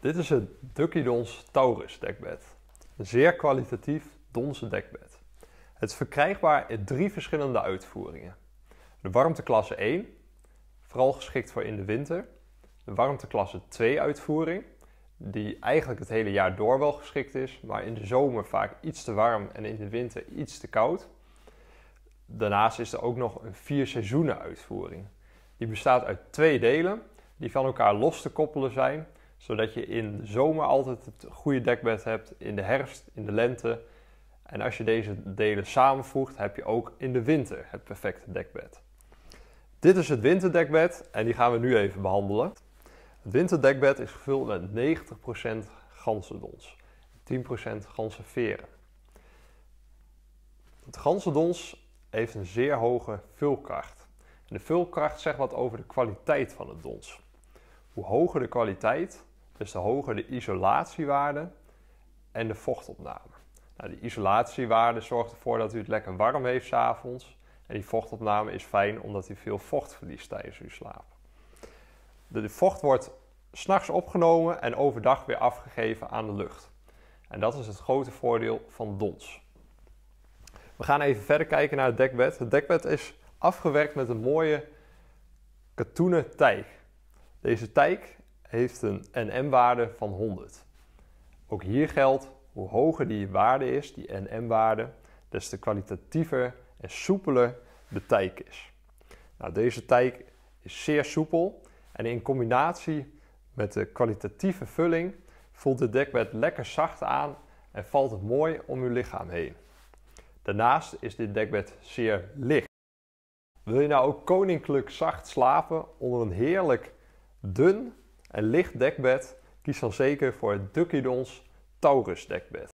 Dit is het Duckydons Taurus dekbed. Een zeer kwalitatief donse dekbed. Het is verkrijgbaar in drie verschillende uitvoeringen. De warmteklasse 1, vooral geschikt voor in de winter. De warmteklasse 2 uitvoering, die eigenlijk het hele jaar door wel geschikt is, maar in de zomer vaak iets te warm en in de winter iets te koud. Daarnaast is er ook nog een vier seizoenen uitvoering. Die bestaat uit twee delen die van elkaar los te koppelen zijn zodat je in de zomer altijd het goede dekbed hebt, in de herfst, in de lente. En als je deze delen samenvoegt, heb je ook in de winter het perfecte dekbed. Dit is het winterdekbed en die gaan we nu even behandelen. Het winterdekbed is gevuld met 90% ganzendons, 10% ganzenveren. Het ganzendons heeft een zeer hoge vulkracht. En de vulkracht zegt wat over de kwaliteit van het dons. Hoe hoger de kwaliteit, dus de hoger de isolatiewaarde en de vochtopname. Nou, die isolatiewaarde zorgt ervoor dat u het lekker warm heeft s'avonds. En die vochtopname is fijn omdat u veel vocht verliest tijdens uw slaap. De, de vocht wordt s'nachts opgenomen en overdag weer afgegeven aan de lucht. En dat is het grote voordeel van dons. We gaan even verder kijken naar het dekbed. Het dekbed is afgewerkt met een mooie katoenen tij. Deze tij heeft een NM-waarde van 100. Ook hier geldt, hoe hoger die waarde is, die NM-waarde, des te kwalitatiever en soepeler de tijk is. Nou, deze tijk is zeer soepel en in combinatie met de kwalitatieve vulling voelt het dekbed lekker zacht aan en valt het mooi om uw lichaam heen. Daarnaast is dit dekbed zeer licht. Wil je nou ook koninklijk zacht slapen onder een heerlijk dun een licht dekbed, kies dan zeker voor het Dons Taurus dekbed.